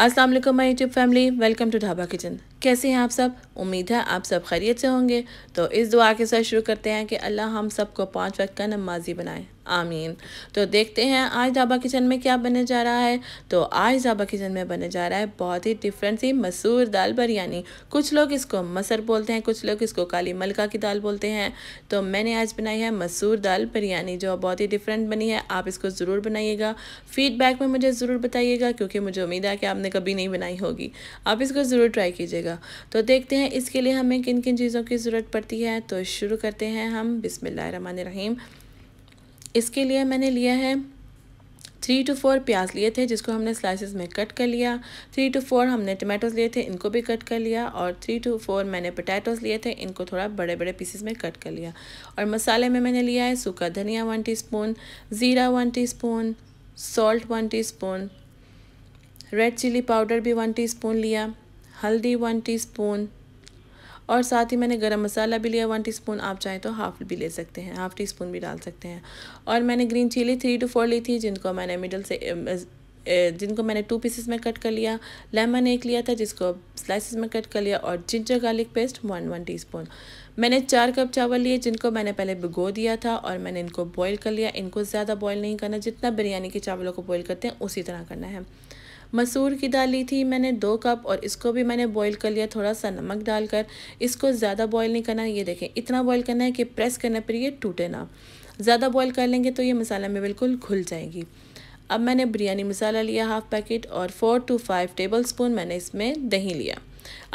अस्सलाम वालेकुम my YouTube family welcome to Dhaba kitchen कैसे हैं आप सब उम्मीद है आप सब खैरियत से होंगे तो इस दुआ के साथ शुरू करते हैं कि अल्लाह हम सबको पाँच वक्त का नमाजी बनाए आमीन तो देखते हैं आज दाबा किचन में क्या बनने जा रहा है तो आज दाबा किचन में बनने जा रहा है बहुत ही डिफरेंट सी मसूर दाल बिरयानी कुछ लोग इसको मसर बोलते हैं कुछ लोग इसको काली मलका की दाल बोलते हैं तो मैंने आज बनाई है मसूर दाल बिरयानी जो बहुत ही डिफरेंट बनी है आप इसको ज़रूर बनाइएगा फीडबैक में मुझे ज़रूर बताइएगा क्योंकि मुझे उम्मीद है कि आपने कभी नहीं बनाई होगी आप इसको ज़रूर ट्राई कीजिएगा तो देखते हैं इसके लिए हमें किन किन चीज़ों की ज़रूरत पड़ती है तो शुरू करते हैं हम बिसमिल्ल रहीम इसके लिए मैंने लिया है थ्री टू फोर प्याज लिए थे जिसको हमने स्लाइसेस में कट कर लिया थ्री टू फोर हमने टमाटोज़ लिए थे इनको भी कट कर लिया और थ्री टू फोर मैंने पटैटोज लिए थे इनको थोड़ा बड़े बड़े पीसेस में कट कर लिया और मसाले में मैंने लिया है सूखा धनिया वन टीस्पून ज़ीरा one teaspoon salt one teaspoon red chili powder भी वन टीस्पून लिया हल्दी वन टीस्पून और साथ ही मैंने गरम मसाला भी लिया वन टीस्पून आप चाहें तो हाफ भी ले सकते हैं हाफ टी स्पून भी डाल सकते हैं और मैंने green chili three two four ली थी जिनको मैंने मिडल से um, जिनको मैंने टू पीसेस में कट कर लिया लेमन एक लिया था जिसको स्लाइसिस में कट कर लिया और ginger garlic paste one one tea मैंने चार कप चावल लिए जिनको मैंने पहले भिगो दिया था और मैंने इनको बॉयल कर लिया इनको ज़्यादा बॉयल नहीं करना जितना बिरयानी के चावलों को बॉयल करते हैं उसी तरह करना है मसूर की दाल ली थी मैंने दो कप और इसको भी मैंने बॉईल कर लिया थोड़ा सा नमक डालकर इसको ज़्यादा बॉईल नहीं करना ये देखें इतना बॉईल करना है कि प्रेस करने पर ये टूटे ना ज़्यादा बॉईल कर लेंगे तो ये मसाला में बिल्कुल घुल जाएगी अब मैंने बिरयानी मसाला लिया हाफ़ पैकेट और four two five tablespoon मैंने इसमें दही लिया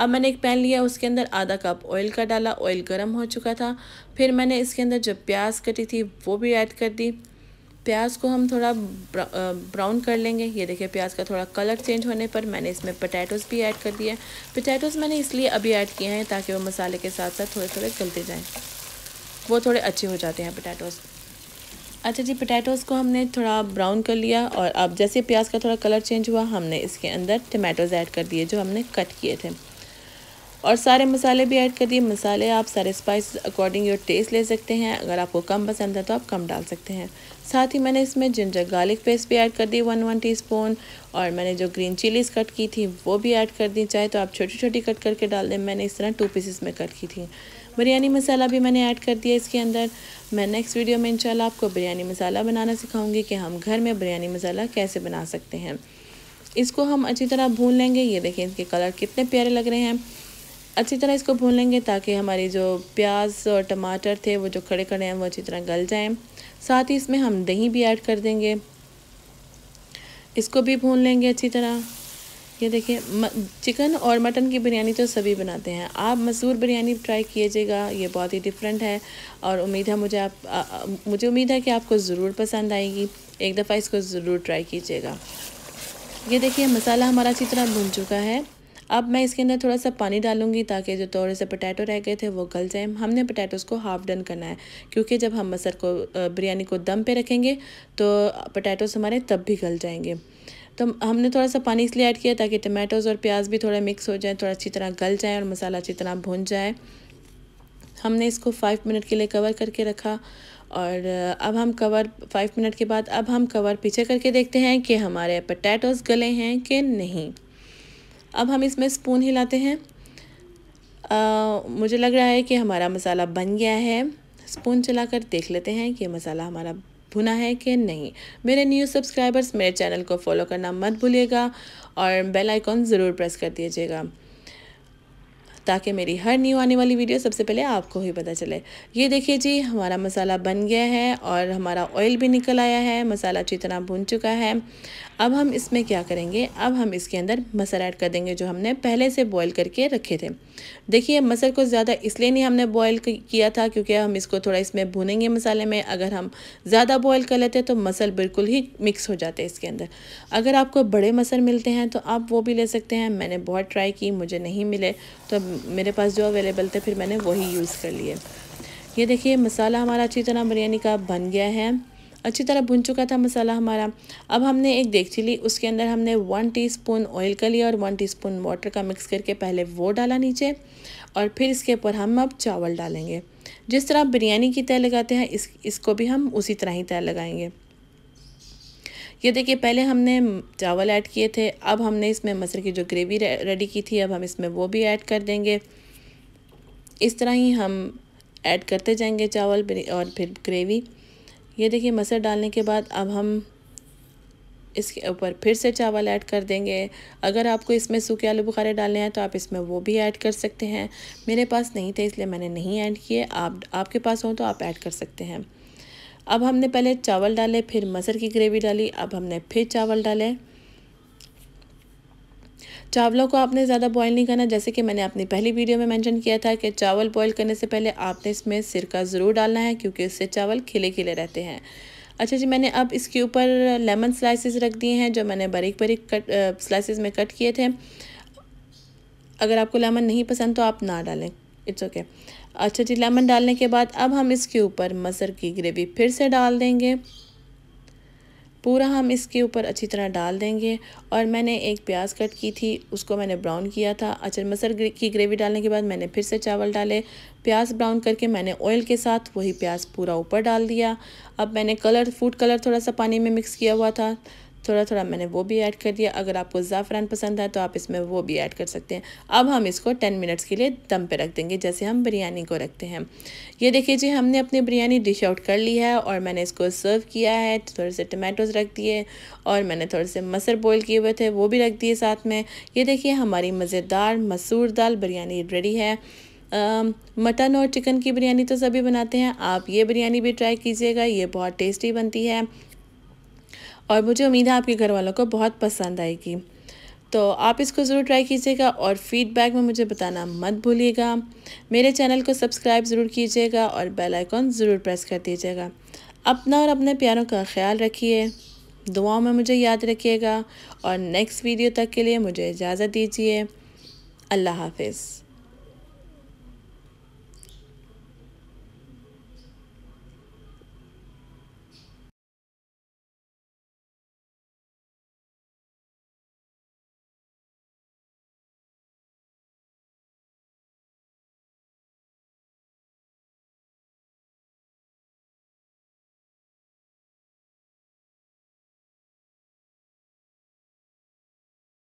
अब मैंने एक पैन लिया उसके अंदर आधा कप ऑयल का डाला ऑयल गर्म हो चुका था फिर मैंने इसके अंदर जो प्याज कटी थी वो भी ऐड कर दी प्याज को हम थोड़ा ब्राउन कर लेंगे ये देखिए प्याज का थोड़ा कलर चेंज होने पर मैंने इसमें पटैटोज़ भी ऐड कर दिए पटैटोज़ मैंने इसलिए अभी ऐड किए हैं ताकि वो मसाले के साथ साथ थोड़े थोड़े गलते जाएँ वो थोड़े अच्छे हो जाते हैं पटैटोज़ अच्छा जी पटैटोज़ को हमने थोड़ा ब्राउन कर लिया और अब जैसे प्याज का थोड़ा कलर चेंज हुआ हमने इसके अंदर टमाटोज़ ऐड कर दिए जो हमने कट किए थे और सारे मसाले भी ऐड कर दिए मसाले आप सारे स्पाइस अकॉर्डिंग योर टेस्ट ले सकते हैं अगर आपको कम पसंद है तो आप कम डाल सकते हैं साथ ही मैंने इसमें जिंजर गार्लिक पेस्ट भी ऐड कर दी वन वन टीस्पून और मैंने जो ग्रीन चिलीज़ कट की थी वो भी ऐड कर दी चाहे तो आप छोटी छोटी कट करके डाल दें मैंने इस तरह टू पीसेस में कट की थी बिरयानी मसाला भी मैंने ऐड कर दिया इसके अंदर मैं नेक्स्ट वीडियो में इंशाल्लाह आपको बिरयानी मसाला बनाना सिखाऊँगी कि हम घर में बिरयानी मसाला कैसे बना सकते हैं इसको हम अच्छी तरह भून लेंगे ये देखें इसके कलर कितने प्यारे लग रहे हैं अच्छी तरह इसको भून लेंगे ताकि हमारी जो प्याज और टमाटर थे वो जो खड़े खड़े हैं वो अच्छी तरह गल जाएं साथ ही इसमें हम दही भी ऐड कर देंगे इसको भी भून लेंगे अच्छी तरह ये देखिए चिकन और मटन की बिरयानी तो सभी बनाते हैं आप मसूर बिरयानी ट्राई कीजिएगा ये बहुत ही डिफरेंट है और उम्मीद है मुझे आप आ, आ, मुझे उम्मीद है कि आपको ज़रूर पसंद आएगी एक दफ़ा इसको ज़रूर ट्राई कीजिएगा ये देखिए मसाला हमारा अच्छी तरह भुन चुका है अब मैं इसके अंदर थोड़ा सा पानी डालूंगी ताकि जो थोड़े से पोटैटो रह गए थे वो गल जाएँ हमने पोटैटोज़ को हाफ़ डन करना है क्योंकि जब हम मसर को बिरयानी को दम पे रखेंगे तो पोटैटोज़ हमारे तब भी गल जाएंगे तो हमने थोड़ा सा पानी इसलिए ऐड किया ताकि टमाटोज़ और प्याज भी थोड़ा मिक्स हो जाए थोड़ा अच्छी तरह गल जाए और मसाला अच्छी तरह भून जाए हमने इसको फाइव मिनट के लिए कवर करके रखा और अब हम कवर फाइव मिनट के बाद अब हम कवर पीछे करके देखते हैं कि हमारे पटैटोज़ गले हैं कि नहीं अब हम इसमें स्पून हिलाते हैं आ, मुझे लग रहा है कि हमारा मसाला बन गया है स्पून चलाकर देख लेते हैं कि मसाला हमारा भुना है कि नहीं मेरे न्यू सब्सक्राइबर्स मेरे चैनल को फॉलो करना मत भूलिएगा और बेल आइकॉन ज़रूर प्रेस कर दीजिएगा ताकि मेरी हर न्यू आने वाली वीडियो सबसे पहले आपको ही पता चले ये देखिए जी हमारा मसाला बन गया है और हमारा ऑयल भी निकल आया है मसाला अच्छी तरह भुन चुका है अब हम इसमें क्या करेंगे अब हम इसके अंदर मसर ऐड कर देंगे जो हमने पहले से बॉईल करके रखे थे देखिए मसर को ज़्यादा इसलिए नहीं हमने बॉईल किया था क्योंकि हम इसको थोड़ा इसमें भुनेंगे मसाले में अगर हम ज़्यादा बॉईल कर लेते तो मसल बिल्कुल ही मिक्स हो जाते इसके अंदर अगर आपको बड़े मसर मिलते हैं तो आप वो भी ले सकते हैं मैंने बहुत ट्राई की मुझे नहीं मिले तो मेरे पास जो अवेलेबल थे फिर मैंने वही यूज़ कर लिए ये देखिए मसाला हमारा अच्छी तरह बिरयानी का बन गया है अच्छी तरह भुन चुका था मसाला हमारा अब हमने एक देखची ली उसके अंदर हमने वन टीस्पून ऑयल का लिया और वन टीस्पून वाटर का मिक्स करके पहले वो डाला नीचे और फिर इसके ऊपर हम अब चावल डालेंगे जिस तरह बिरयानी की तय लगाते हैं इस इसको भी हम उसी तरह ही तय लगाएंगे ये देखिए पहले हमने चावल ऐड किए थे अब हमने इसमें मसर की जो ग्रेवी रेडी की थी अब हम इसमें वो भी ऐड कर देंगे इस तरह ही हम ऐड करते जाएंगे चावल और फिर ग्रेवी ये देखिए मसर डालने के बाद अब हम इसके ऊपर फिर से चावल ऐड कर देंगे अगर आपको इसमें सूखे आलू बुखारे डालने हैं तो आप इसमें वो भी ऐड कर सकते हैं मेरे पास नहीं थे इसलिए मैंने नहीं ऐड किए आप आपके पास हों तो आप ऐड कर सकते हैं अब हमने पहले चावल डाले फिर मसर की ग्रेवी डाली अब हमने फिर चावल डाले चावलों को आपने ज़्यादा बॉयल नहीं करना जैसे कि मैंने अपनी पहली वीडियो में मेंशन किया था कि चावल बॉयल करने से पहले आपने इसमें सिरका ज़रूर डालना है क्योंकि इससे चावल खिले खिले रहते हैं अच्छा जी मैंने अब इसके ऊपर लेमन स्लाइसिस रख दिए हैं जो मैंने बारीक बारीक कट स्लाइसिस में कट किए थे अगर आपको लेमन नहीं पसंद तो आप ना डालें इट्स ओके okay. अच्छा जी लेमन डालने के बाद अब हम इसके ऊपर मसर की ग्रेवी फिर से डाल देंगे पूरा हम इसके ऊपर अच्छी तरह डाल देंगे और मैंने एक प्याज कट की थी उसको मैंने ब्राउन किया था अचर मसर की ग्रेवी डालने के बाद मैंने फिर से चावल डाले प्याज ब्राउन करके मैंने ऑयल के साथ वही प्याज पूरा ऊपर डाल दिया अब मैंने कलर फूड कलर थोड़ा सा पानी में मिक्स किया हुआ था थोड़ा थोड़ा मैंने वो भी ऐड कर दिया अगर आपको ज़ाफ़रान पसंद है तो आप इसमें वो भी ऐड कर सकते हैं अब हम इसको टेन मिनट्स के लिए दम पे रख देंगे जैसे हम बिरयानी को रखते हैं ये देखिए जी हमने अपनी बिरयानी डिश आउट कर ली है और मैंने इसको सर्व किया है थोड़े से टमाटोज़ रख दिए और मैंने थोड़े से मसर बॉयल किए हुए थे वो भी रख दिए साथ में ये देखिए हमारी मज़ेदार मसूर दाल बिरयानी रेडी है मटन और चिकन की बिरयानी तो सभी बनाते हैं आप ये बिरयानी भी ट्राई कीजिएगा ये बहुत टेस्टी बनती है और मुझे उम्मीद है आपके घर वालों को बहुत पसंद आएगी तो आप इसको ज़रूर ट्राई कीजिएगा और फीडबैक में मुझे बताना मत भूलिएगा मेरे चैनल को सब्सक्राइब ज़रूर कीजिएगा और बेल आइकॉन ज़रूर प्रेस कर दीजिएगा अपना और अपने प्यारों का ख्याल रखिए दुआओं में मुझे याद रखिएगा और नेक्स्ट वीडियो तक के लिए मुझे इजाज़त दीजिए अल्लाह हाफिज़